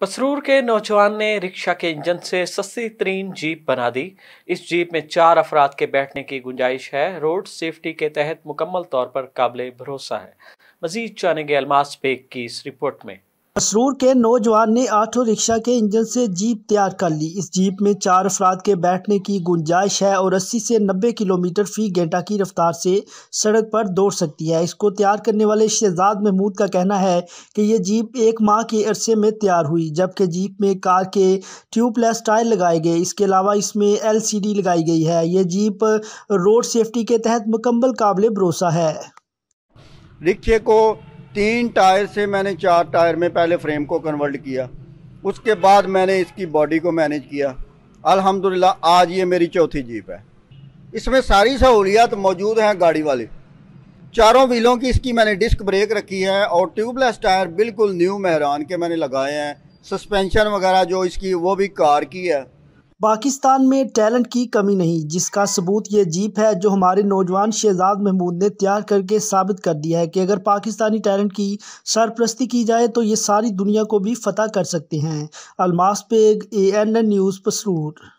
पसरूर के नौजवान ने रिक्शा के इंजन से सस्ती तरीन जीप बना दी इस जीप में चार अफराद के बैठने की गुंजाइश है रोड सेफ्टी के तहत मुकम्मल तौर पर काबिल भरोसा है मजीद गए अलमास बेग की इस रिपोर्ट में मसरूर के नौजवान ने ऑटो रिक्शा के इंजन से जीप तैयार कर ली इस जीप में चार अफराद के बैठने की गुंजाइश है और 80 से 90 किलोमीटर फी घंटा की रफ्तार से सड़क पर दौड़ सकती है इसको तैयार करने वाले शहजाद महमूद का कहना है कि यह जीप एक माह के अरसे में तैयार हुई जबकि जीप में कार के ट्यूबलेस टायर लगाए गए इसके अलावा इसमें एल लगाई गई है यह जीप रोड सेफ्टी के तहत मुकम्मल काबिल भरोसा है रिक्शे को तीन टायर से मैंने चार टायर में पहले फ्रेम को कन्वर्ट किया उसके बाद मैंने इसकी बॉडी को मैनेज किया अल्हम्दुलिल्लाह आज ये मेरी चौथी जीप है इसमें सारी सहूलियात मौजूद हैं गाड़ी वाली चारों व्हीलों की इसकी मैंने डिस्क ब्रेक रखी है और ट्यूबलेस टायर बिल्कुल न्यू मेहरान के मैंने लगाए हैं सस्पेंशन वगैरह जो इसकी वो भी कार की है पाकिस्तान में टैलेंट की कमी नहीं जिसका सबूत ये जीप है जो हमारे नौजवान शहजाद महमूद ने तैयार करके साबित कर दिया है कि अगर पाकिस्तानी टैलेंट की सरप्रस्ती की जाए तो ये सारी दुनिया को भी फतह कर सकते हैं Almas Baig A N news Pasrur